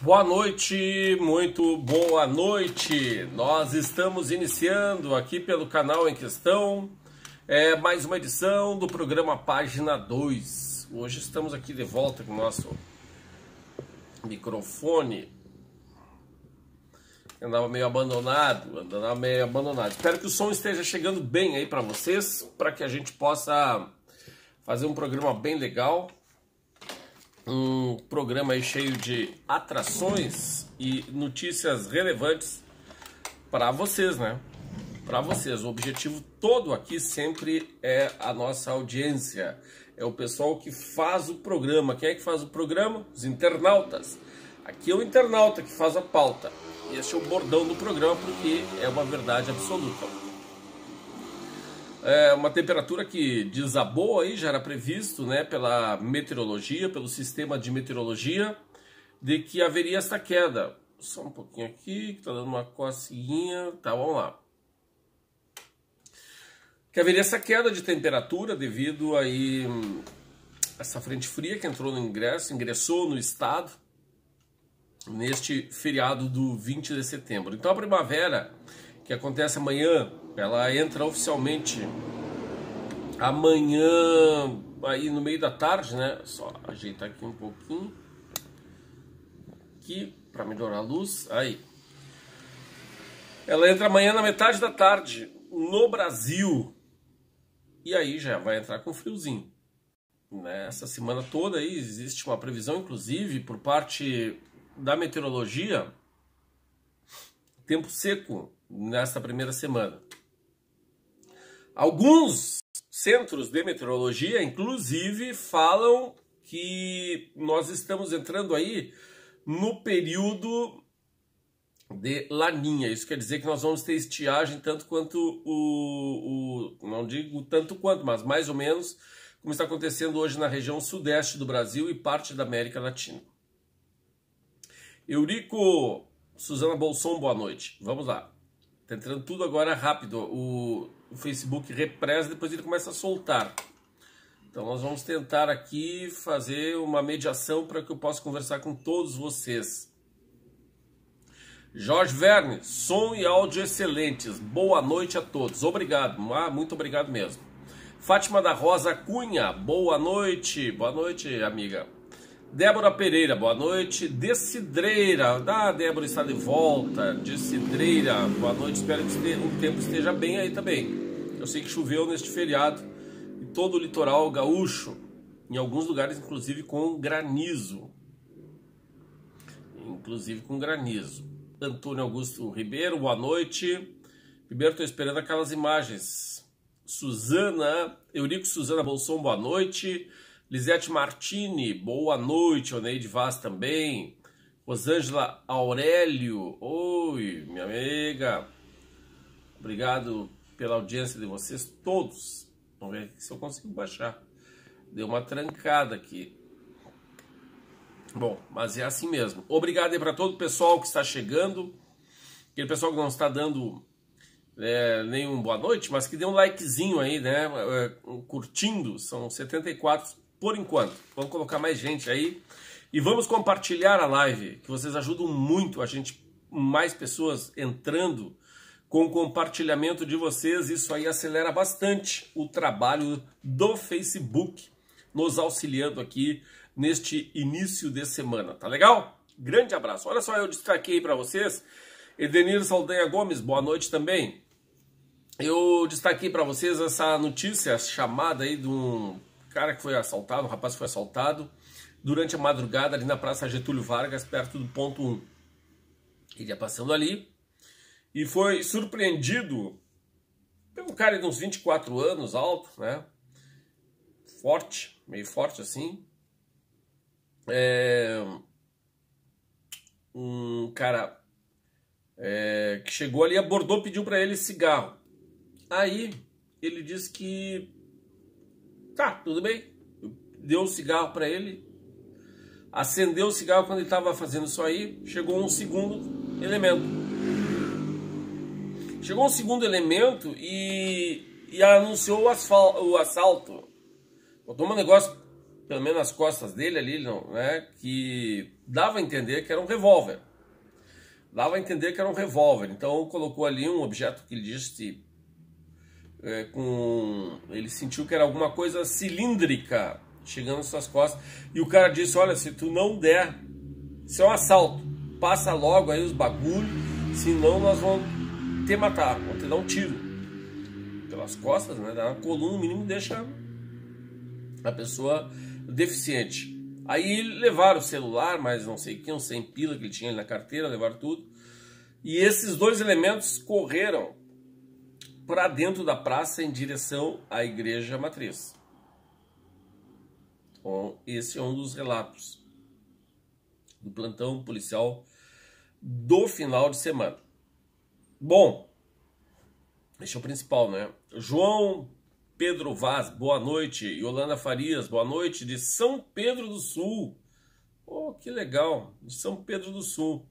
Boa noite, muito boa noite. Nós estamos iniciando aqui pelo canal em questão é, mais uma edição do programa Página 2. Hoje estamos aqui de volta com o nosso microfone. Andava meio abandonado, andava meio abandonado. Espero que o som esteja chegando bem aí para vocês, para que a gente possa fazer um programa bem legal um programa cheio de atrações e notícias relevantes para vocês, né? Para vocês. O objetivo todo aqui sempre é a nossa audiência. É o pessoal que faz o programa. Quem é que faz o programa? Os internautas. Aqui é o internauta que faz a pauta. Este é o bordão do programa porque é uma verdade absoluta é uma temperatura que desabou aí, já era previsto né, pela meteorologia, pelo sistema de meteorologia, de que haveria essa queda. Só um pouquinho aqui, que tá dando uma coceguinha, tá, vamos lá. Que haveria essa queda de temperatura devido aí hum, essa frente fria que entrou no ingresso, ingressou no estado neste feriado do 20 de setembro. Então a primavera que acontece amanhã ela entra oficialmente amanhã, aí no meio da tarde, né? Só ajeitar aqui um pouquinho. Aqui, para melhorar a luz. Aí. Ela entra amanhã na metade da tarde, no Brasil. E aí já vai entrar com friozinho. Nessa semana toda aí existe uma previsão, inclusive, por parte da meteorologia, tempo seco nesta primeira semana. Alguns centros de meteorologia, inclusive, falam que nós estamos entrando aí no período de laninha. Isso quer dizer que nós vamos ter estiagem tanto quanto o, o não digo tanto quanto, mas mais ou menos como está acontecendo hoje na região sudeste do Brasil e parte da América Latina. Eurico, Suzana Bolson, boa noite. Vamos lá. Tá entrando tudo agora rápido. O o Facebook represa, depois ele começa a soltar. Então nós vamos tentar aqui fazer uma mediação para que eu possa conversar com todos vocês. Jorge Verne, som e áudio excelentes. Boa noite a todos. Obrigado. Ah, muito obrigado mesmo. Fátima da Rosa Cunha, boa noite. Boa noite, amiga. Débora Pereira, boa noite. Decidreira, ah, Débora está de volta. Cidreira, boa noite. Espero que o tempo esteja bem aí também. Eu sei que choveu neste feriado e todo o litoral gaúcho, em alguns lugares, inclusive com granizo. Inclusive com granizo. Antônio Augusto Ribeiro, boa noite. Primeiro, estou esperando aquelas imagens. Suzana, Eurico Suzana Bolson, boa noite. Lisete Martini, boa noite. Oneide Vaz também. Rosângela Aurélio, oi, minha amiga. Obrigado pela audiência de vocês todos. Vamos ver se eu consigo baixar. Deu uma trancada aqui. Bom, mas é assim mesmo. Obrigado aí para todo o pessoal que está chegando. Aquele pessoal que não está dando é, nenhum boa noite, mas que deu um likezinho aí, né? É, curtindo. São 74 por enquanto. Vamos colocar mais gente aí e vamos compartilhar a live, que vocês ajudam muito a gente, mais pessoas entrando com o compartilhamento de vocês. Isso aí acelera bastante o trabalho do Facebook, nos auxiliando aqui neste início de semana. Tá legal? Grande abraço. Olha só, eu destaquei para vocês. Edenir Saldanha Gomes, boa noite também. Eu destaquei para vocês essa notícia chamada aí de um cara que foi assaltado, um rapaz que foi assaltado durante a madrugada ali na Praça Getúlio Vargas, perto do ponto 1. Ele ia passando ali e foi surpreendido por um cara de uns 24 anos, alto, né? Forte, meio forte assim. É... Um cara é... que chegou ali, abordou, pediu para ele cigarro. Aí ele disse que Tá, tudo bem. Deu um cigarro para ele, acendeu o cigarro quando ele estava fazendo isso aí. Chegou um segundo elemento. Chegou um segundo elemento e, e anunciou o, asfal, o assalto. Botou um negócio, pelo menos nas costas dele ali, não, né, que dava a entender que era um revólver. Dava a entender que era um revólver. Então colocou ali um objeto que ele disse é, com. Ele sentiu que era alguma coisa cilíndrica chegando nas suas costas. E o cara disse: Olha, se tu não der, isso é um assalto. Passa logo aí os bagulhos, senão nós vamos te matar, vamos te dar um tiro pelas costas, né? da coluna, no mínimo, deixa a pessoa deficiente. Aí levaram o celular, mas não sei que um sem pila que ele tinha ali na carteira, levaram tudo. E esses dois elementos correram para dentro da praça em direção à igreja matriz. Bom, esse é um dos relatos do plantão policial do final de semana. Bom, esse é o principal, né? João Pedro Vaz, boa noite. Yolanda Farias, boa noite. De São Pedro do Sul. Oh, que legal. De São Pedro do Sul.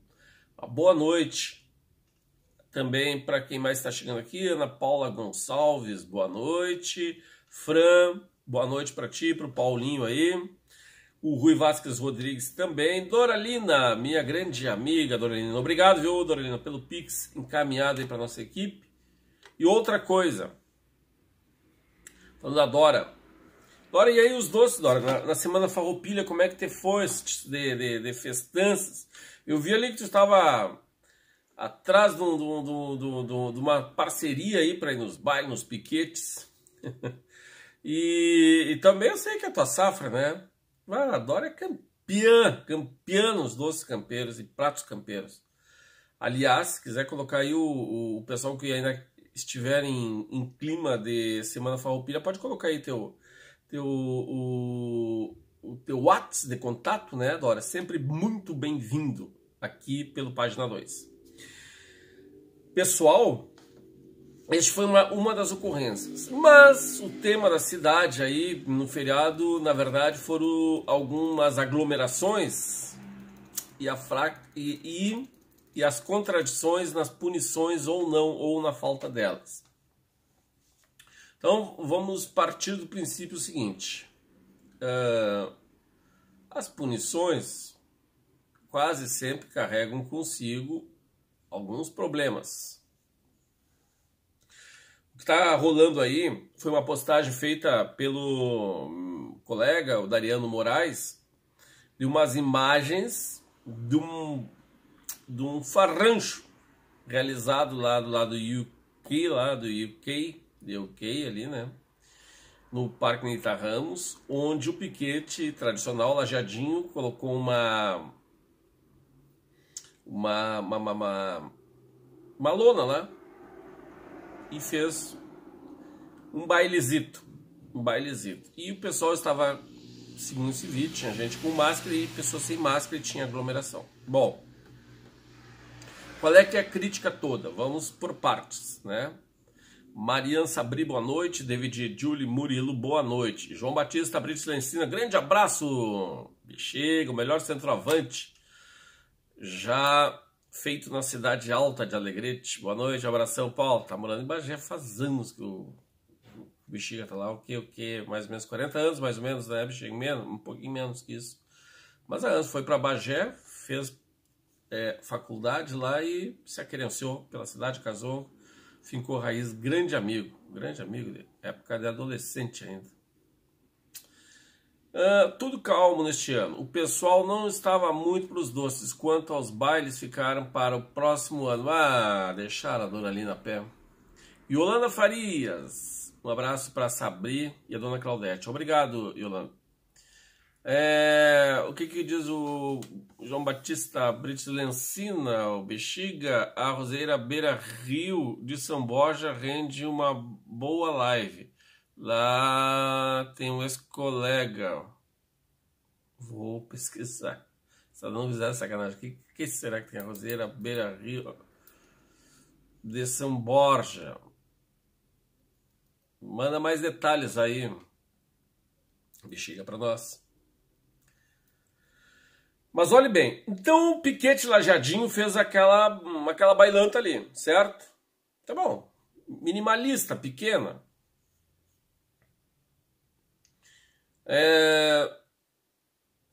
Uma boa noite. Também para quem mais está chegando aqui, Ana Paula Gonçalves, boa noite. Fran, boa noite para ti, para o Paulinho aí. O Rui Vasquez Rodrigues também. Doralina, minha grande amiga, Doralina. Obrigado, viu, Doralina, pelo Pix encaminhado aí para nossa equipe. E outra coisa, falando da Dora. Dora, e aí os doces, Dora? Na, na semana farroupilha, como é que te foi de, de, de festanças? Eu vi ali que tu estava atrás de, um, de, um, de uma parceria aí para ir nos bairros, nos piquetes. e, e, também eu sei que é a tua safra, né? Ah, a Dora é campeã, campeã nos doces campeiros e pratos campeiros. Aliás, se quiser colocar aí o, o pessoal que ainda estiver em, em, clima de Semana Farroupilha, pode colocar aí teu, teu, o, o teu WhatsApp de contato, né, Dora? Sempre muito bem-vindo aqui pelo Página 2 pessoal, essa foi uma, uma das ocorrências. Mas o tema da cidade aí no feriado, na verdade, foram algumas aglomerações e, a e, e, e as contradições nas punições ou não, ou na falta delas. Então vamos partir do princípio seguinte: uh, as punições quase sempre carregam consigo alguns problemas. O que está rolando aí foi uma postagem feita pelo hum, colega, o Dariano Moraes, de umas imagens de um, de um farrancho realizado lá do lado do UK, lá do UK, UK ali, né? no Parque Nita Ramos, onde o piquete tradicional lajadinho colocou uma uma, uma, uma, uma lona lá e fez um bailezito. Um bailezito. E o pessoal estava, seguindo esse vídeo, tinha gente com máscara e pessoas sem máscara e tinha aglomeração. Bom, qual é que é a crítica toda? Vamos por partes, né? Marian Sabri, boa noite. David Julie Murilo, boa noite. João Batista Brito Silencina, grande abraço. Bexiga, o melhor centroavante já feito na cidade alta de Alegrete. Boa noite, abração, Paulo. Tá morando em Bagé faz anos que o, o Bexiga tá lá. O que, o que? Mais ou menos 40 anos, mais ou menos, né, Bexiga? Menos, um pouquinho menos que isso. Mas há anos foi para Bagé, fez é, faculdade lá e se aquerenciou pela cidade, casou, ficou raiz, grande amigo, grande amigo, dele. época de adolescente ainda. Uh, tudo calmo neste ano. O pessoal não estava muito para os doces, quanto aos bailes ficaram para o próximo ano. Ah, deixaram a dona Lina a pé. Yolanda Farias, um abraço para Sabri e a dona Claudete. Obrigado, Yolanda. É, o que, que, diz o João Batista Brito Lencina, o Bexiga? A Roseira Beira Rio de Samboja rende uma boa live. Lá tem um ex-colega. Vou pesquisar. Só não fizer sacanagem. O que, que, será que tem a roseira Beira Rio de São Borja? Manda mais detalhes aí. Bexiga para nós. Mas olhe bem, então o Piquete Lajadinho fez aquela, aquela bailanta ali, certo? Tá bom. Minimalista, pequena. É...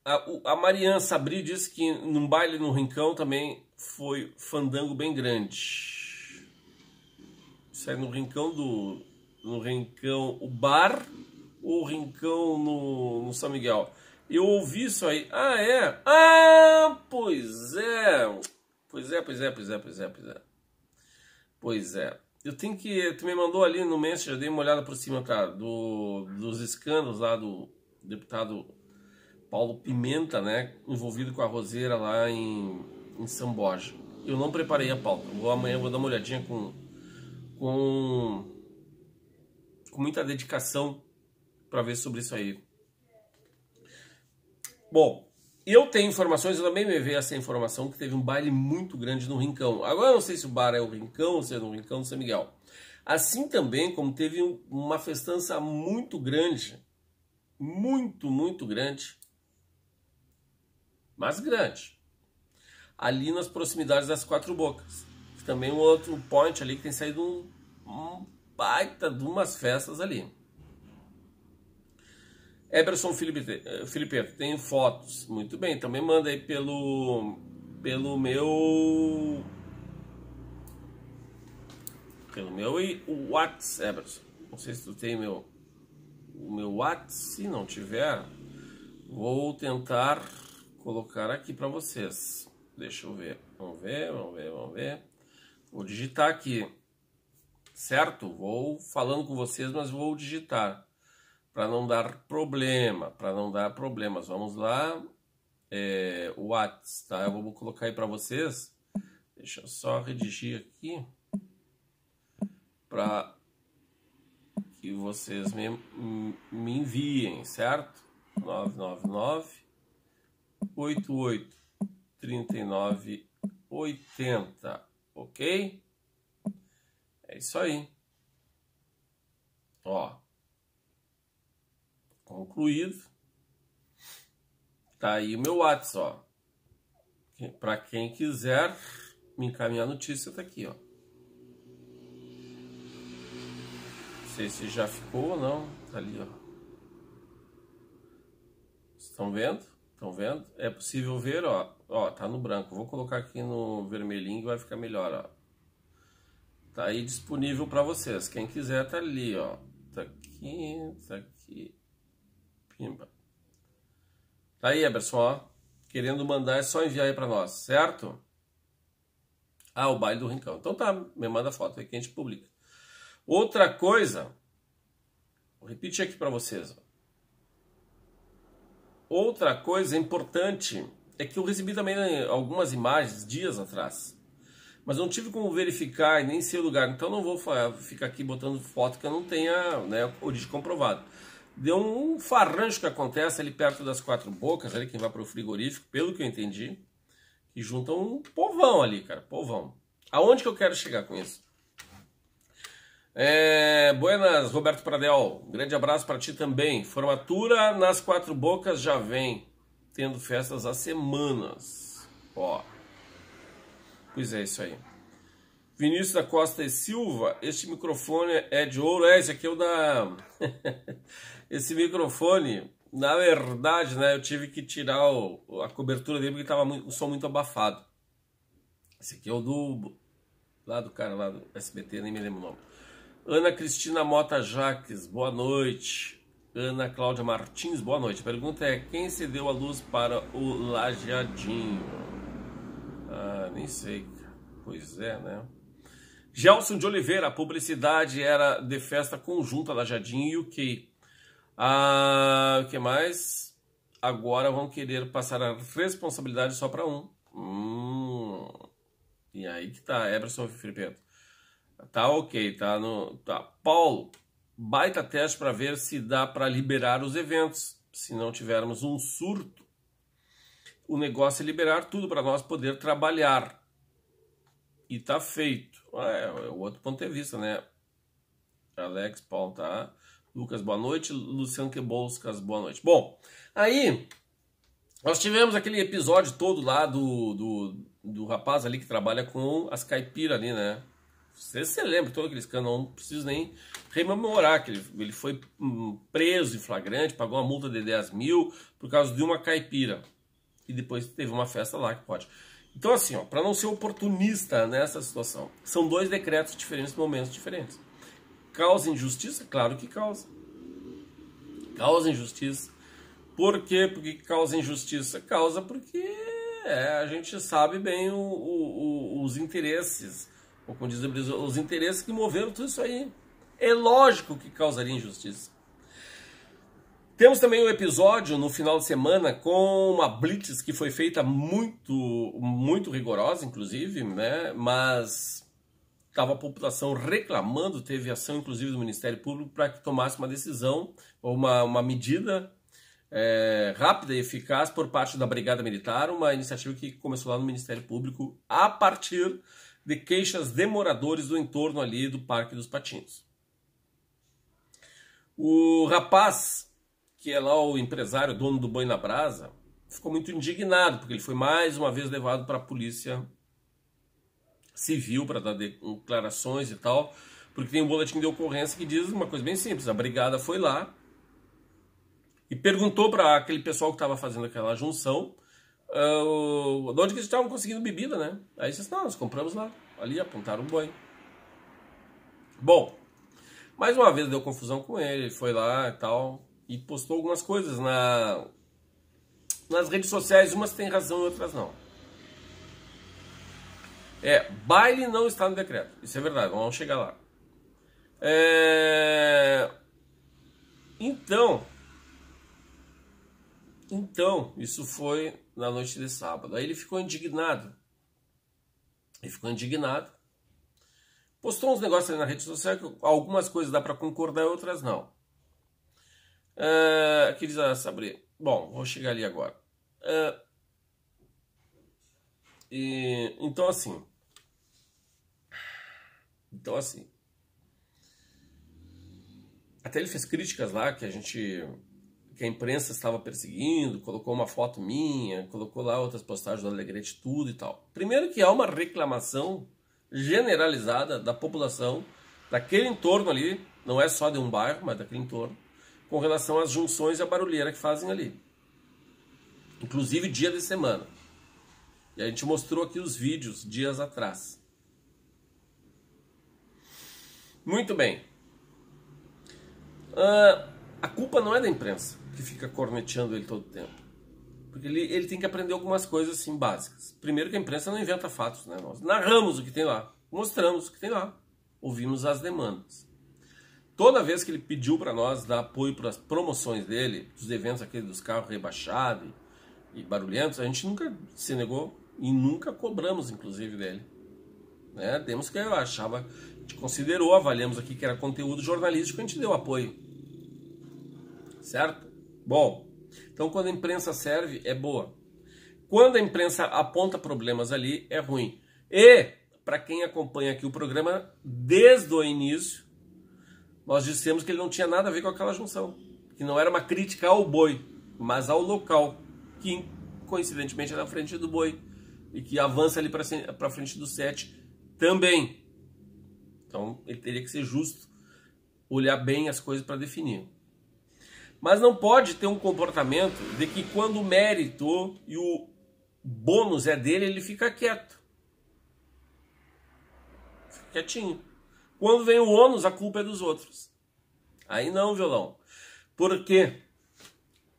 A, a Marianne Sabri disse que num baile no Rincão também foi fandango bem grande. Isso aí no Rincão do. No Rincão o Bar ou Rincão no, no São Miguel? Eu ouvi isso aí. Ah, é? Ah, pois é. Pois é, pois é, pois é, pois é, pois é. Pois é. Eu tenho que. Tu me mandou ali no Messenger, dei uma olhada por cima, cara, do, dos escândalos lá do deputado Paulo Pimenta, né, envolvido com a roseira lá em, em São Borja. Eu não preparei a pauta, vou, amanhã vou dar uma olhadinha com, com, com muita dedicação para ver sobre isso aí. Bom, eu tenho informações, eu também me veio essa informação que teve um baile muito grande no Rincão. Agora eu não sei se o bar é o Rincão, se é no Rincão do São Miguel. Assim também como teve uma festança muito grande muito, muito grande. Mas grande. Ali nas proximidades das quatro bocas. Também é um outro point ali que tem saído um, um baita de umas festas ali. Eberson Felipe, eh, Felipe, tem fotos. Muito bem, também manda aí pelo, pelo meu. Pelo meu e o Whats, Eberson. Não sei se tu tem meu o meu WhatsApp, se não tiver, vou tentar colocar aqui para vocês. Deixa eu ver, vamos ver, vamos ver, vamos ver. Vou digitar aqui, certo? Vou falando com vocês, mas vou digitar para não dar problema, para não dar problemas. Vamos lá, é, Whats, tá? Eu vou colocar aí para vocês. Deixa eu só redigir aqui para que vocês me, me enviem, certo? 999 88 39 ok? É isso aí. Ó, concluído. Tá aí o meu WhatsApp, ó. Para quem quiser me encaminhar a notícia, tá aqui, ó. sei se já ficou ou não. Tá ali, ó. Estão vendo? Estão vendo? É possível ver, ó. Ó, tá no branco. Vou colocar aqui no vermelhinho que vai ficar melhor, ó. Tá aí disponível para vocês. Quem quiser tá ali, ó. Tá aqui, tá aqui. Pimba. Tá aí, Eberson, ó. Querendo mandar é só enviar aí para nós, certo? Ah, o baile do Rincão. Então tá, me manda foto aí que a gente publica. Outra coisa, vou repetir aqui para vocês. Outra coisa importante é que eu recebi também né, algumas imagens dias atrás, mas não tive como verificar e nem sei o lugar, então não vou ficar aqui botando foto que eu não tenha né, origem comprovado. Deu um farranjo que acontece ali perto das quatro bocas, ali quem vai para o frigorífico, pelo que eu entendi, e juntam um povão ali, cara, povão. Aonde que eu quero chegar com isso? É, buenas, Roberto Pradel. Grande abraço para ti também. Formatura nas Quatro Bocas já vem, tendo festas às semanas. Ó. Pois é, isso aí. Vinícius da Costa e Silva, este microfone é de ouro. É, esse aqui é o da. esse microfone, na verdade, né? Eu tive que tirar o, a cobertura dele porque estava o som muito abafado. Esse aqui é o do. Lá do cara, lá do SBT, nem me lembro o nome. Ana Cristina Mota Jaques, boa noite. Ana Cláudia Martins, boa noite. A pergunta é: quem se deu a luz para o lajeadinho? Ah, nem sei. Pois é, né? Gelson de Oliveira, a publicidade era de festa conjunta Lajadinho e UK. Ah, o que mais? Agora vão querer passar a responsabilidade só para um. Hum. E aí que tá, Eberson Filipeto. Tá ok, tá no. Tá. Paulo, baita teste para ver se dá para liberar os eventos. Se não tivermos um surto, o negócio é liberar tudo para nós poder trabalhar. E tá feito. Ah, é, é outro ponto de vista, né? Alex, Paulo, tá? Lucas, boa noite. Luciano Quebolscas, boa noite. Bom, aí nós tivemos aquele episódio todo lá do, do, do rapaz ali que trabalha com as caipiras ali, né? Você se lembra, todo aquele escândalo, não preciso nem rememorar que ele, ele foi hum, preso em flagrante, pagou uma multa de 10 mil por causa de uma caipira. E depois teve uma festa lá que pode. Então, assim, para não ser oportunista nessa situação, são dois decretos diferentes, momentos diferentes. Causa injustiça? Claro que causa. Causa injustiça. Por quê? Porque causa injustiça? Causa porque é, a gente sabe bem o, o, o, os interesses ou com os interesses que moveram tudo isso aí. É lógico que causaria injustiça. Temos também um episódio no final de semana com uma blitz que foi feita muito, muito rigorosa, inclusive, né? Mas estava a população reclamando, teve ação, inclusive, do Ministério Público para que tomasse uma decisão ou uma, uma medida é, rápida e eficaz por parte da Brigada Militar, uma iniciativa que começou lá no Ministério Público a partir de queixas de moradores do entorno ali do Parque dos Patins. O rapaz, que é lá o empresário, dono do Boi na Brasa, ficou muito indignado, porque ele foi mais uma vez levado para a polícia civil para dar declarações e tal, porque tem um boletim de ocorrência que diz uma coisa bem simples: a brigada foi lá e perguntou para aquele pessoal que estava fazendo aquela junção uh, de onde que eles estavam conseguindo bebida, né? Aí vocês não, nós compramos lá. Ali apontaram o boi. Bom, mais uma vez deu confusão com ele, foi lá e tal, e postou algumas coisas na, nas redes sociais, umas têm razão e outras não. É, baile não está no decreto, isso é verdade, vamos chegar lá. É... Então, então, isso foi na noite de sábado. Aí ele ficou indignado. Ele ficou indignado. Postou uns negócios ali na rede social que algumas coisas dá para concordar, outras não. Uh, aqui diz a Sabre. Bom, vou chegar ali agora. Uh, e, então assim. Então assim. Até ele fez críticas lá que a gente que a imprensa estava perseguindo, colocou uma foto minha, colocou lá outras postagens do Alegrete, tudo e tal. Primeiro que há uma reclamação generalizada da população daquele entorno ali, não é só de um bairro, mas daquele entorno, com relação às junções e à barulheira que fazem ali. Inclusive dia de semana. E a gente mostrou aqui os vídeos dias atrás. Muito bem. Uh, a culpa não é da imprensa, que fica corneteando ele todo o tempo. Porque ele, ele tem que aprender algumas coisas assim básicas. Primeiro que a imprensa não inventa fatos, né? Nós narramos o que tem lá, mostramos o que tem lá, ouvimos as demandas. Toda vez que ele pediu para nós dar apoio para as promoções dele, dos eventos aqueles dos carros rebaixados e, e barulhentos, a gente nunca se negou e nunca cobramos, inclusive, dele. Né? Demos que eu achava, a gente considerou, avaliamos aqui que era conteúdo jornalístico, a gente deu apoio certo? Bom, então quando a imprensa serve, é boa. Quando a imprensa aponta problemas ali, é ruim. E, para quem acompanha aqui o programa desde o início, nós dissemos que ele não tinha nada a ver com aquela junção. Que não era uma crítica ao boi, mas ao local, que coincidentemente é na frente do boi e que avança ali para frente do 7 também. Então ele teria que ser justo, olhar bem as coisas para definir. Mas não pode ter um comportamento de que quando o mérito e o bônus é dele, ele fica quieto. Fica quietinho. Quando vem o ônus, a culpa é dos outros. Aí não, violão. Por quê?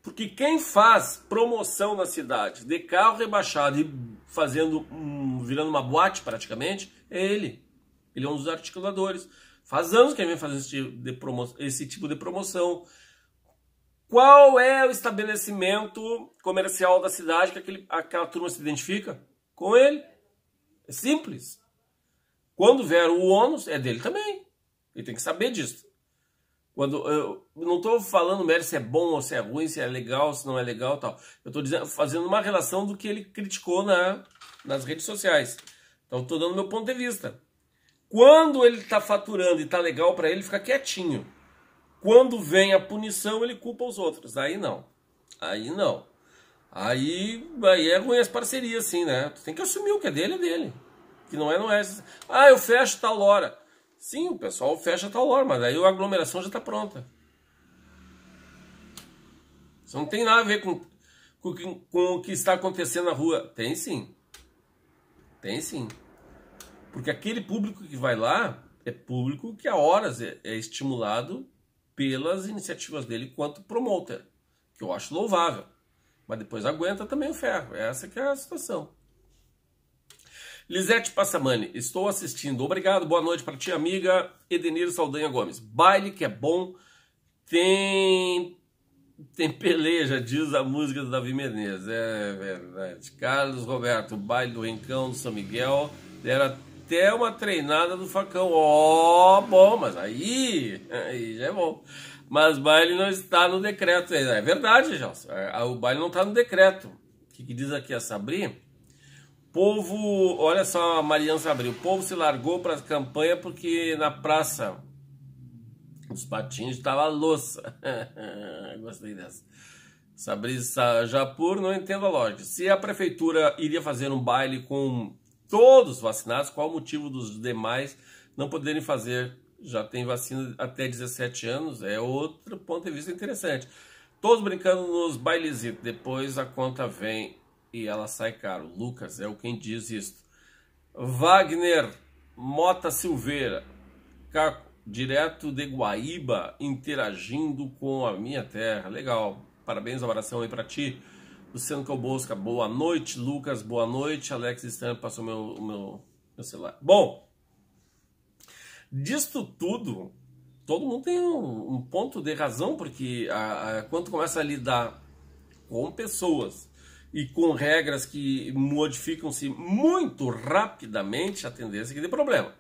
Porque quem faz promoção na cidade de carro rebaixado e fazendo um, virando uma boate praticamente, é ele. Ele é um dos articuladores. Faz anos que ele vem fazendo esse tipo de promoção. Esse tipo de promoção qual é o estabelecimento comercial da cidade que aquele, aquela turma se identifica? Com ele. É simples. Quando vier o ônus, é dele também. Ele tem que saber disso. Quando eu não estou falando mérito se é bom ou se é ruim, se é legal, se não é legal, tal. Eu estou fazendo uma relação do que ele criticou na, nas redes sociais. Então estou dando meu ponto de vista. Quando ele está faturando e está legal para ele, fica quietinho. Quando vem a punição, ele culpa os outros. Aí não. Aí não. Aí, aí é ruim as parcerias, sim, né? Tu tem que assumir o que é dele, é dele. Que não é, não é. Ah, eu fecho tal hora. Sim, o pessoal fecha tal hora, mas aí a aglomeração já está pronta. Isso não tem nada a ver com, com, com o que está acontecendo na rua. Tem sim. Tem sim. Porque aquele público que vai lá é público que a horas é, é estimulado pelas iniciativas dele quanto promoter, que eu acho louvável. Mas depois aguenta também o ferro. Essa que é a situação. Lisete Passamani, estou assistindo. Obrigado, boa noite para ti, amiga Edenir Saldanha Gomes. Baile que é bom, tem tem peleja, diz a música do Davi Menezes. É verdade. Carlos Roberto, baile do Rincão do São Miguel, era até uma treinada do facão. Ó, oh, bom, mas aí, aí já é bom. Mas baile não está no decreto. É, é verdade, Gelson. É, o baile não está no decreto. O que, que diz aqui a Sabri? Povo, olha só a Mariana Sabri. O povo se largou para a campanha porque na praça os patinhos estava louça. Gostei dessa. Sabri Japur, não entendo a lógica. Se a prefeitura iria fazer um baile com todos vacinados, qual o motivo dos demais não poderem fazer? Já tem vacina até 17 anos, é outro ponto de vista interessante. Todos brincando nos bailezitos, depois a conta vem e ela sai caro. Lucas é o quem diz isso. Wagner Mota Silveira, Caco, direto de Guaíba, interagindo com a minha terra. Legal, parabéns, abração aí para ti. Luciano Cobosca, é boa noite. Lucas, boa noite. Alex Stan passou meu, o meu, meu celular. Bom, disto tudo, todo mundo tem um, um ponto de razão, porque a, a, quando começa a lidar com pessoas e com regras que modificam-se muito rapidamente, a tendência é que dê problema.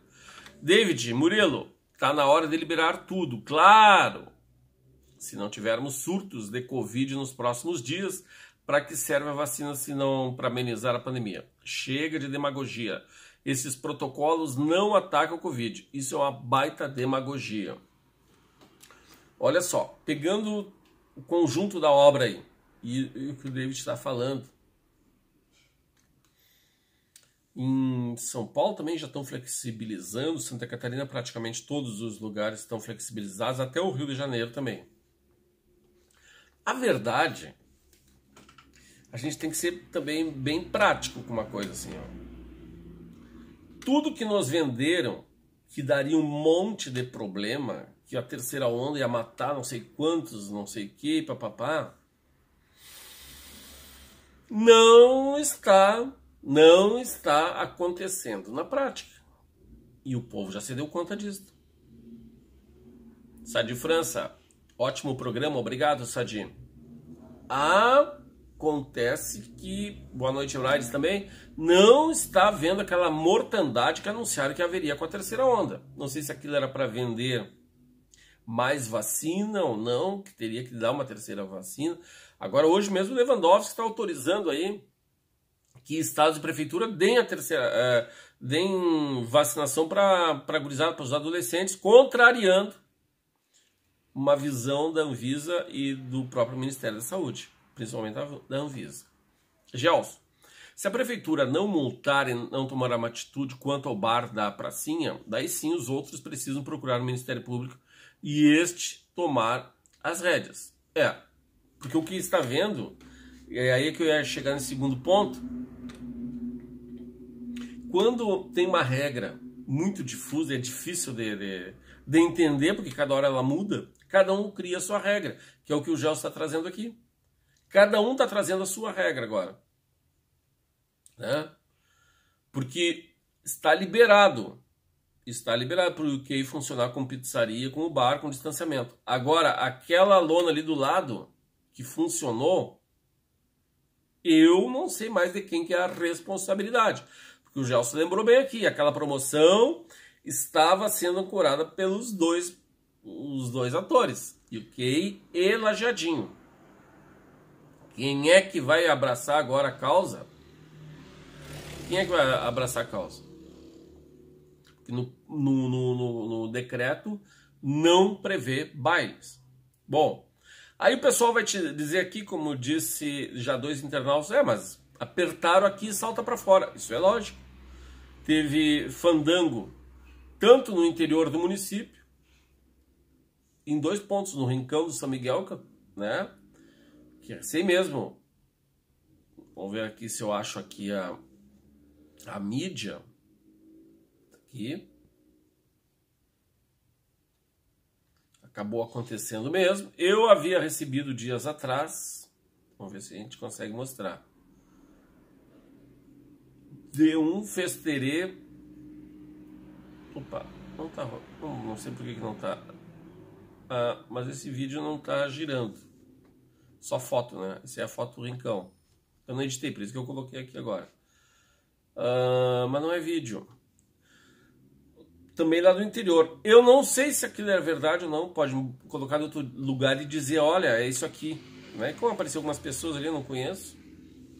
David, Murilo, tá na hora de liberar tudo, claro! Se não tivermos surtos de Covid nos próximos dias, para que serve a vacina se não para amenizar a pandemia? Chega de demagogia. Esses protocolos não atacam o Covid. Isso é uma baita demagogia. Olha só, pegando o conjunto da obra aí, e, e o que o David está falando. Em São Paulo também já estão flexibilizando, Santa Catarina praticamente todos os lugares estão flexibilizados, até o Rio de Janeiro também. A verdade a gente tem que ser também bem prático com uma coisa assim. Ó. Tudo que nos venderam que daria um monte de problema, que a terceira onda ia matar não sei quantos, não sei que, papapá, não está, não está acontecendo na prática. E o povo já se deu conta disso. Sadi França, ótimo programa, obrigado, Sadi. ah Acontece que, boa noite, Lares também, não está vendo aquela mortandade que anunciaram que haveria com a terceira onda. Não sei se aquilo era para vender mais vacina ou não, que teria que dar uma terceira vacina. Agora, hoje mesmo, o Lewandowski está autorizando aí que estados e prefeitura deem a terceira, uh, deem vacinação para para os adolescentes, contrariando uma visão da Anvisa e do próprio Ministério da Saúde principalmente da Anvisa. Gelson, se a prefeitura não multar e não tomar uma atitude quanto ao bar da pracinha, daí sim os outros precisam procurar o Ministério Público e este tomar as rédeas. É, porque o que está vendo, e é aí que eu ia chegar no segundo ponto, quando tem uma regra muito difusa, é difícil de, de, de entender, porque cada hora ela muda, cada um cria a sua regra, que é o que o Gelson está trazendo aqui. Cada um está trazendo a sua regra agora. Né? Porque está liberado. Está liberado para o UK funcionar com pizzaria, com o bar, com o distanciamento. Agora, aquela lona ali do lado que funcionou, eu não sei mais de quem que é a responsabilidade. Porque o Gelson lembrou bem aqui, aquela promoção estava sendo ancorada pelos dois, os dois atores, UK e Lajadinho. Quem é que vai abraçar agora a causa? Quem é que vai abraçar a causa? No, no, no, no, decreto não prevê bailes. Bom, aí o pessoal vai te dizer aqui, como disse já dois internautas, é, mas apertaram aqui e salta para fora. Isso é lógico. Teve fandango tanto no interior do município, em dois pontos, no Rincão do São Miguel, né? que é assim mesmo. Vamos ver aqui se eu acho aqui a, a mídia. Tá aqui. Acabou acontecendo mesmo. Eu havia recebido dias atrás. Vamos ver se a gente consegue mostrar. Deu um festerê. Opa, não tá. Não, não sei por que, que não tá. Ah, mas esse vídeo não tá girando só foto, né? Essa é a foto do rincão. Eu não editei, por isso que eu coloquei aqui agora. Uh, mas não é vídeo. Também lá do interior. Eu não sei se aquilo é verdade ou não. Pode colocar em outro lugar e dizer, olha, é isso aqui. Né? Como apareceu algumas pessoas ali, eu não conheço.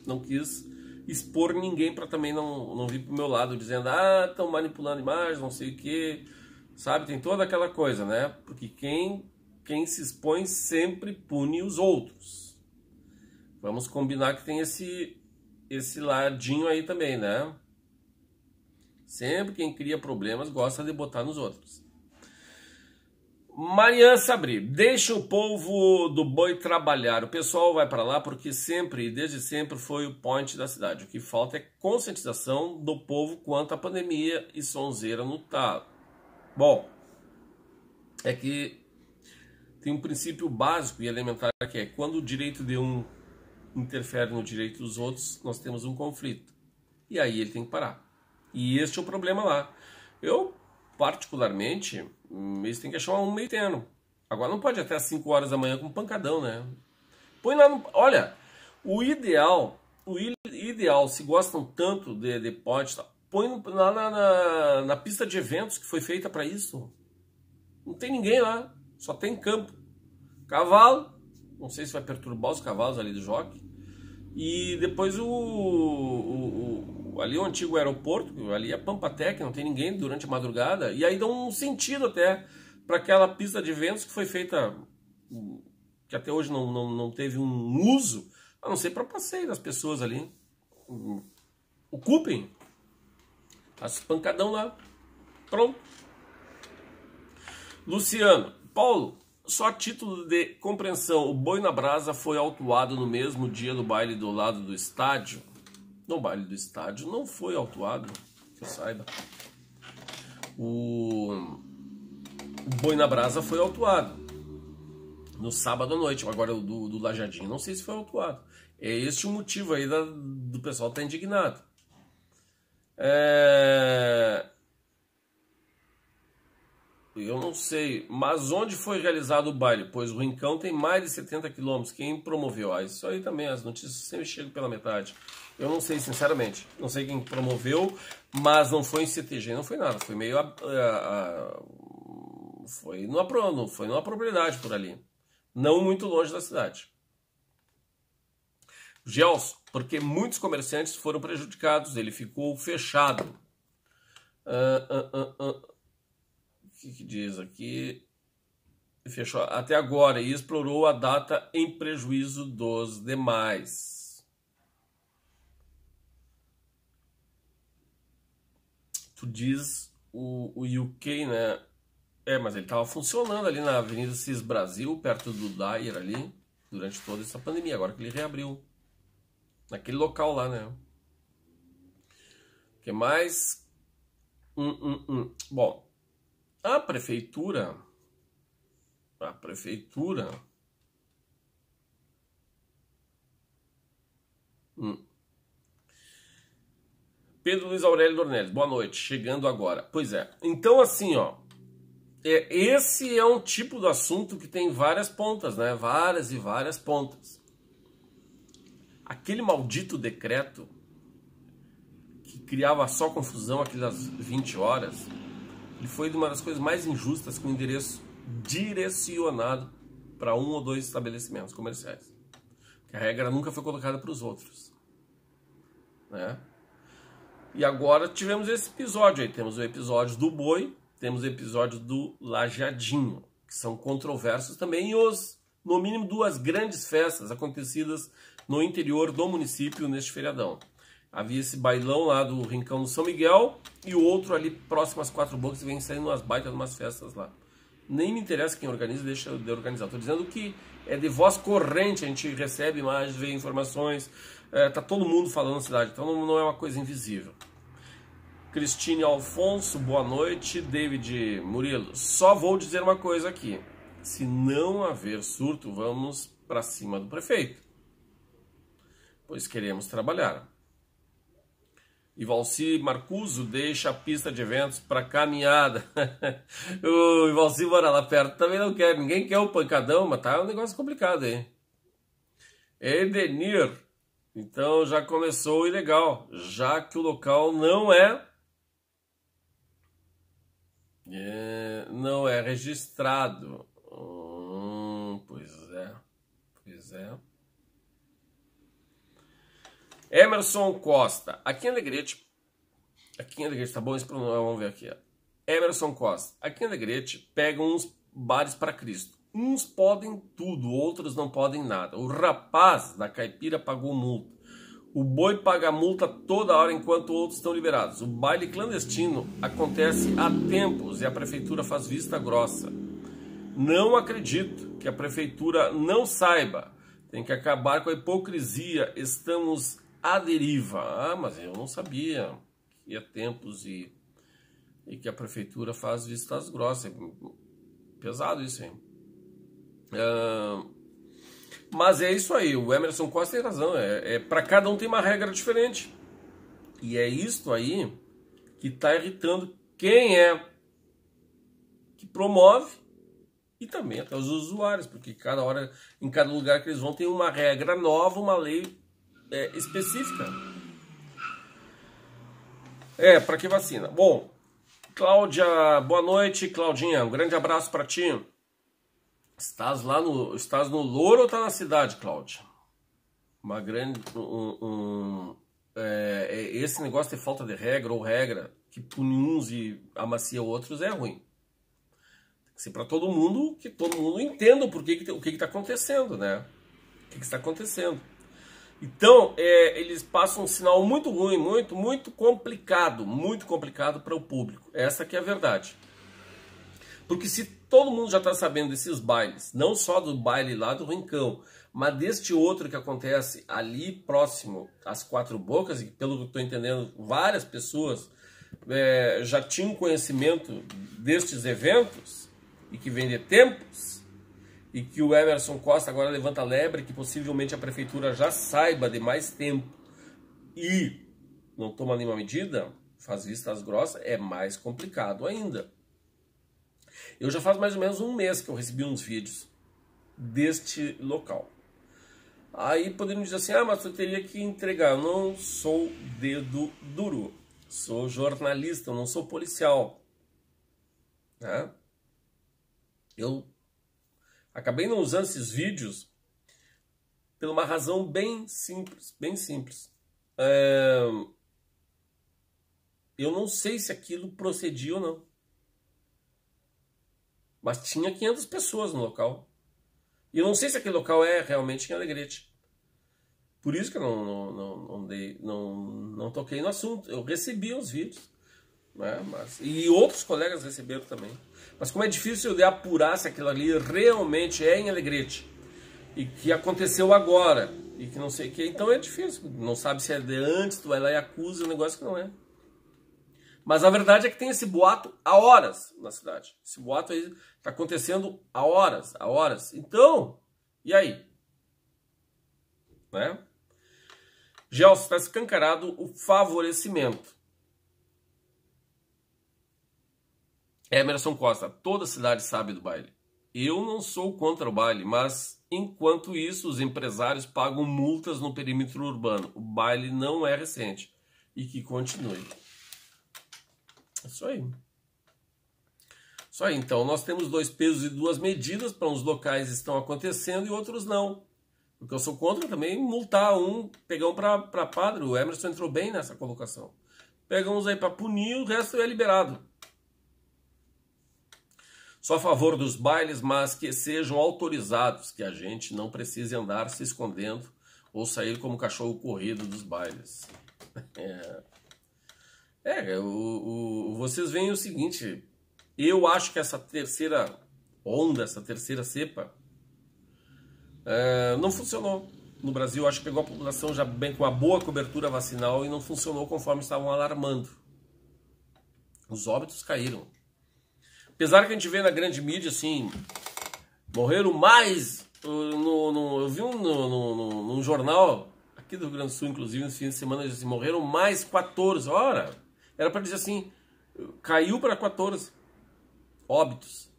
Não quis expor ninguém para também não, não vir pro meu lado dizendo, ah, estão manipulando imagens, não sei o que. Sabe, tem toda aquela coisa, né? Porque quem quem se expõe sempre pune os outros. Vamos combinar que tem esse, esse ladinho aí também, né? Sempre quem cria problemas gosta de botar nos outros. Marian Sabri, deixa o povo do boi trabalhar. O pessoal vai para lá porque sempre, desde sempre, foi o point da cidade. O que falta é conscientização do povo quanto à pandemia e sonzeira no talo. Bom, é que tem um princípio básico e elementar que é quando o direito de um interfere no direito dos outros, nós temos um conflito. E aí ele tem que parar. E este é o problema lá. Eu, particularmente, hum, eles têm que achar um meio termo. Agora não pode até às 5 horas da manhã com pancadão, né? Põe lá no. Olha, o ideal, o ideal, se gostam tanto de, de pote, põe lá na, na, na pista de eventos que foi feita para isso. Não tem ninguém lá. Só tem campo. Cavalo, não sei se vai perturbar os cavalos ali do jockey. E depois o, o, o, ali o antigo aeroporto, ali é Pampa Tech, não tem ninguém durante a madrugada. E aí dá um sentido até para aquela pista de ventos que foi feita, que até hoje não, não, não teve um uso, a não ser para passeio das pessoas ali. Ocupem. As pancadão lá. Pronto. Luciano, Paulo, só a título de compreensão, o boi na brasa foi autuado no mesmo dia do baile do lado do estádio. No baile do estádio não foi autuado, que eu saiba. O, o boi na brasa foi autuado no sábado à noite. Agora o do, do Lajadinho, não sei se foi autuado. É este o motivo aí da, do pessoal estar tá indignado. É eu não sei, mas onde foi realizado o baile? Pois o Rincão tem mais de 70 quilômetros. Quem promoveu? Ah, isso aí também, as notícias sempre chegam pela metade. Eu não sei, sinceramente. Não sei quem promoveu, mas não foi em CTG, não foi nada. Foi meio. A, a, a, foi, numa, foi numa propriedade por ali. Não muito longe da cidade. Gels, porque muitos comerciantes foram prejudicados, ele ficou fechado. Uh, uh, uh, que, que diz aqui? Fechou até agora e explorou a data em prejuízo dos demais. tu diz o, o UK, né? É, mas ele estava funcionando ali na Avenida Cis Brasil, perto do Dyer ali, durante toda essa pandemia, agora que ele reabriu. Naquele local lá, né? O que mais? Hum, hum, hum. Bom, a prefeitura, a prefeitura hum. Pedro Luiz Aurélio Dornelles, boa noite, chegando agora. Pois é. Então assim, ó, é, esse é um tipo de assunto que tem várias pontas, né? Várias e várias pontas. Aquele maldito decreto que criava só confusão aquelas 20 horas, ele foi uma das coisas mais injustas com endereço direcionado para um ou dois estabelecimentos comerciais. Porque a regra nunca foi colocada para os outros. Né? E agora tivemos esse episódio aí. Temos o episódio do boi, temos o episódio do lajadinho, que são controversos também. E os, no mínimo, duas grandes festas acontecidas no interior do município neste feriadão. Havia esse bailão lá do Rincão do São Miguel e o outro ali próximo às quatro bocas que vem saindo umas baitas umas festas lá. Nem me interessa quem organiza, deixa de organizar. Estou dizendo que é de voz corrente, a gente recebe imagens, vê informações, é, tá todo mundo falando na cidade, então não é uma coisa invisível. Cristine Alfonso, boa noite. David Murilo, só vou dizer uma coisa aqui. Se não haver surto, vamos para cima do prefeito, pois queremos trabalhar. E Valci Marcuso deixa a pista de eventos para caminhada. o Valci mora lá perto, também não quer, ninguém quer o pancadão, mas tá um negócio complicado aí. Edenir, então já começou o ilegal, já que o local não é, é não é registrado. Hum, pois é, pois é. Emerson Costa. Aqui em Alegrete. Aqui em Alegrete, tá bom esse pronome? Vamos ver aqui. Emerson Costa. Aqui em Alegrete pega uns bares para Cristo. Uns podem tudo, outros não podem nada. O rapaz da caipira pagou multa. O boi paga multa toda hora enquanto outros estão liberados. O baile clandestino acontece há tempos e a prefeitura faz vista grossa. Não acredito que a prefeitura não saiba. Tem que acabar com a hipocrisia. Estamos a deriva. Ah, mas eu não sabia que há tempos e, e que a prefeitura faz vistas grossas. Pesado isso, hein? Ah, mas é isso aí, o Emerson Costa tem razão. É, é para cada um tem uma regra diferente. E é isto aí que está irritando quem é que promove e também até os usuários, porque cada hora, em cada lugar que eles vão, tem uma regra nova, uma lei é, específica. É, para que vacina? Bom, Cláudia, boa noite, Claudinha. Um grande abraço para ti. Estás lá no. Estás no Louro ou tá na cidade, Cláudia? Uma grande. Um, um, é, é, esse negócio de falta de regra ou regra que pune uns e amacia outros é ruim. Tem que ser para todo mundo que todo mundo entenda o porquê que, o que está acontecendo, né? O que, que está acontecendo. Então, é, eles passam um sinal muito ruim, muito, muito complicado, muito complicado para o público. Essa que é a verdade. Porque se todo mundo já está sabendo desses bailes, não só do baile lá do Rincão, mas deste outro que acontece ali próximo às Quatro Bocas, e pelo que estou entendendo, várias pessoas é, já tinham conhecimento destes eventos e que vem de tempos, e que o Emerson Costa agora levanta a lebre que possivelmente a prefeitura já saiba de mais tempo e não toma nenhuma medida, faz vistas grossas, é mais complicado ainda. Eu já faz mais ou menos um mês que eu recebi uns vídeos deste local. Aí poderíamos dizer assim, ah, mas eu teria que entregar. Eu não sou dedo duro, sou jornalista, eu não sou policial. Né? Eu Acabei não usando esses vídeos por uma razão bem simples, bem simples. É... Eu não sei se aquilo procedia ou não. Mas tinha 500 pessoas no local. E eu não sei se aquele local é realmente em Alegrete. Por isso que eu não, não, não, não, dei, não, não toquei no assunto. Eu recebi os vídeos. É, mas, e outros colegas receberam também. Mas como é difícil de apurar se aquilo ali realmente é em Alegrete e que aconteceu agora e que não sei o que, então é difícil. Não sabe se é de antes, tu vai lá e acusa o um negócio que não é. Mas a verdade é que tem esse boato há horas na cidade. Esse boato aí está acontecendo há horas, há horas. Então, e aí? Né? Gelson, está escancarado o favorecimento. Emerson Costa, toda cidade sabe do baile. Eu não sou contra o baile, mas enquanto isso os empresários pagam multas no perímetro urbano. O baile não é recente e que continue. É isso aí. Isso aí, então, nós temos dois pesos e duas medidas, para uns locais estão acontecendo e outros não. Porque eu sou contra também é multar um, pegar um para padre, o Emerson entrou bem nessa colocação. Pega uns aí para punir, o resto é liberado. Só a favor dos bailes, mas que sejam autorizados, que a gente não precise andar se escondendo ou sair como cachorro corrido dos bailes. É, é o, o, vocês veem o seguinte, eu acho que essa terceira onda, essa terceira cepa, é, não funcionou no Brasil. Acho que pegou a população já bem com uma boa cobertura vacinal e não funcionou conforme estavam alarmando. Os óbitos caíram. Apesar que a gente vê na grande mídia, assim, morreram mais. Uh, no, no eu vi um, no, num jornal, aqui do Rio Grande do Sul, inclusive, nesse fim de semana, assim, morreram mais 14. Ora, era para dizer assim, caiu para 14 óbitos.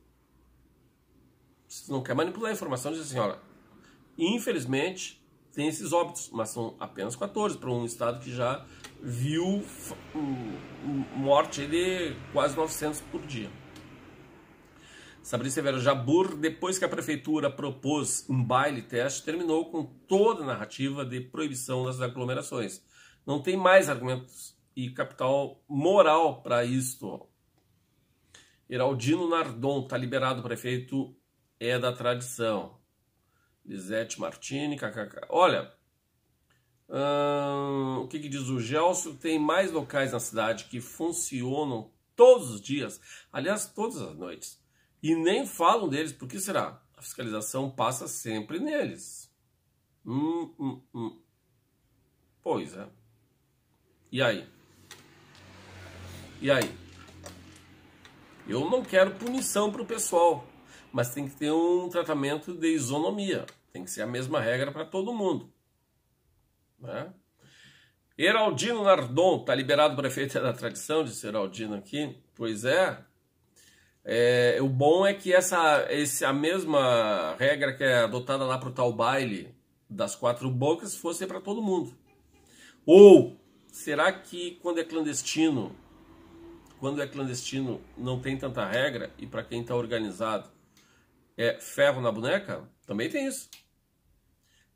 Se não quer manipular a informação, diz assim, olha, infelizmente tem esses óbitos, mas são apenas 14 para um estado que já viu morte de quase 900 por dia. Sabrina Severo Jabur, depois que a prefeitura propôs um baile teste, terminou com toda a narrativa de proibição das aglomerações. Não tem mais argumentos e capital moral para isto. Heraldino Nardon, está liberado, prefeito, é da tradição. Lisete Martini, kkk. Olha, hum, o que, que, diz o Gelson? Tem mais locais na cidade que funcionam todos os dias, aliás, todas as noites e nem falam deles, por que será? A fiscalização passa sempre neles. Hum, hum, hum. Pois é. E aí? E aí? Eu não quero punição para o pessoal, mas tem que ter um tratamento de isonomia. Tem que ser a mesma regra para todo mundo. Né? Heraldino Nardon, tá liberado para efeito da tradição, disse Heraldino aqui. Pois é, é, o bom é que essa, esse, a mesma regra que é adotada lá para o tal baile das quatro bocas fosse para todo mundo. Ou será que quando é clandestino, quando é clandestino não tem tanta regra e para quem está organizado é ferro na boneca? Também tem isso.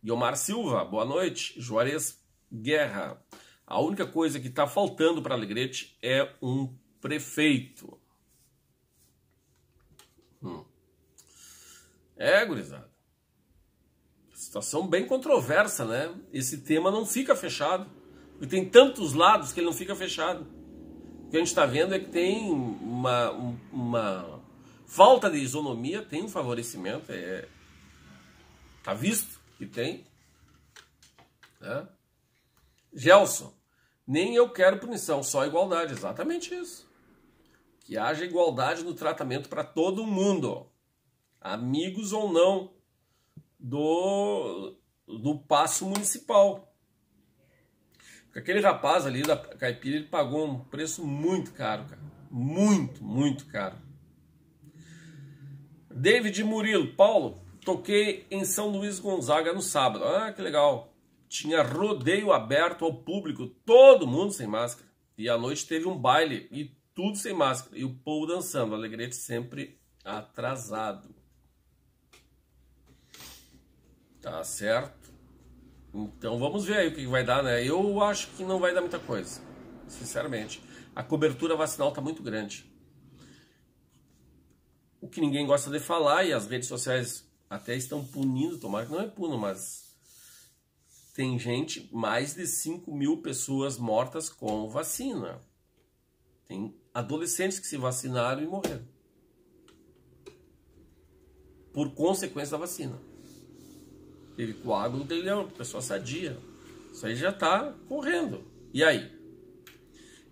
Guilmar Silva, boa noite. Juarez Guerra. A única coisa que está faltando para Alegrete é um prefeito. É, gurizada. Situação bem controversa, né? Esse tema não fica fechado. E tem tantos lados que ele não fica fechado. O que a gente está vendo é que tem uma, uma falta de isonomia, tem um favorecimento. É, tá visto que tem. Né? Gelson, nem eu quero punição, só igualdade. Exatamente isso. Que haja igualdade no tratamento para todo mundo amigos ou não do, do passo municipal. Aquele rapaz ali da caipira, ele pagou um preço muito caro, cara. Muito, muito caro. David Murilo, Paulo, toquei em São Luís Gonzaga no sábado. Ah, que legal. Tinha rodeio aberto ao público, todo mundo sem máscara. E à noite teve um baile e tudo sem máscara. E o povo dançando, o Alegrete sempre atrasado. Tá certo? Então vamos ver aí o que vai dar, né? Eu acho que não vai dar muita coisa, sinceramente. A cobertura vacinal tá muito grande. O que ninguém gosta de falar, e as redes sociais até estão punindo, tomara que não é puno, mas tem gente, mais de 5 mil pessoas mortas com vacina. Tem adolescentes que se vacinaram e morreram. Por consequência da vacina teve coágulo ganhão, pessoa sadia. Isso aí já está correndo. E aí?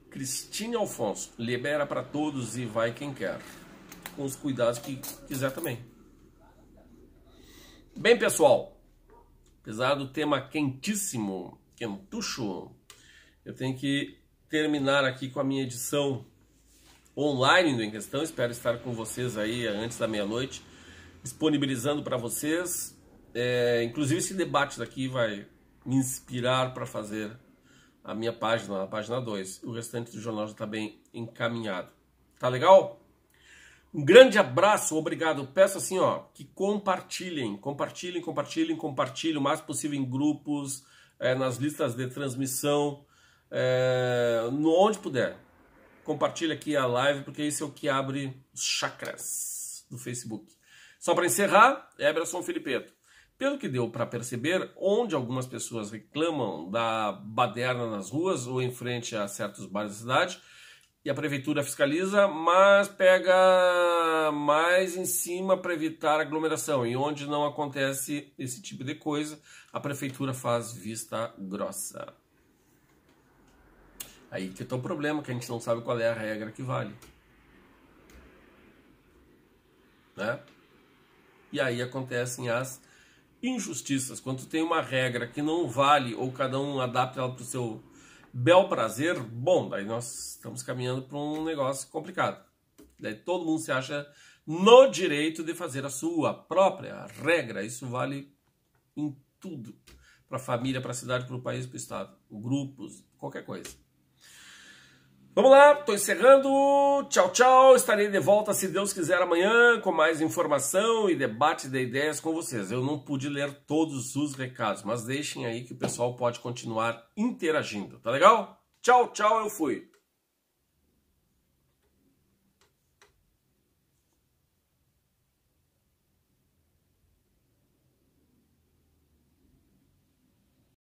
Cristina Alfonso, libera para todos e vai quem quer. Com os cuidados que quiser também. Bem, pessoal, apesar do tema quentíssimo, quentucho, eu tenho que terminar aqui com a minha edição online do Em Questão. Espero estar com vocês aí antes da meia-noite, disponibilizando para vocês é, inclusive esse debate daqui vai me inspirar para fazer a minha página, a página 2. O restante do jornal já está bem encaminhado. Tá legal? Um grande abraço, obrigado. Peço assim, ó, que compartilhem, compartilhem, compartilhem, compartilhem o mais possível em grupos, é, nas listas de transmissão, é, onde puder. Compartilhe aqui a live, porque isso é o que abre os chakras do Facebook. Só para encerrar, Eberson Felipeto. Pelo que deu para perceber, onde algumas pessoas reclamam da baderna nas ruas ou em frente a certos bares da cidade, e a prefeitura fiscaliza, mas pega mais em cima para evitar aglomeração. E onde não acontece esse tipo de coisa, a prefeitura faz vista grossa. Aí que está o problema, que a gente não sabe qual é a regra que vale. Né? E aí acontecem as injustiças, quando tem uma regra que não vale ou cada um adapta ela para o seu bel prazer, bom, daí nós estamos caminhando para um negócio complicado. Daí todo mundo se acha no direito de fazer a sua própria regra. Isso vale em tudo. Para a família, para a cidade, para o país, para o Estado, grupos, qualquer coisa. Vamos lá, estou encerrando. Tchau, tchau. Estarei de volta, se Deus quiser, amanhã com mais informação e debate de ideias com vocês. Eu não pude ler todos os recados, mas deixem aí que o pessoal pode continuar interagindo. Tá legal? Tchau, tchau. Eu fui.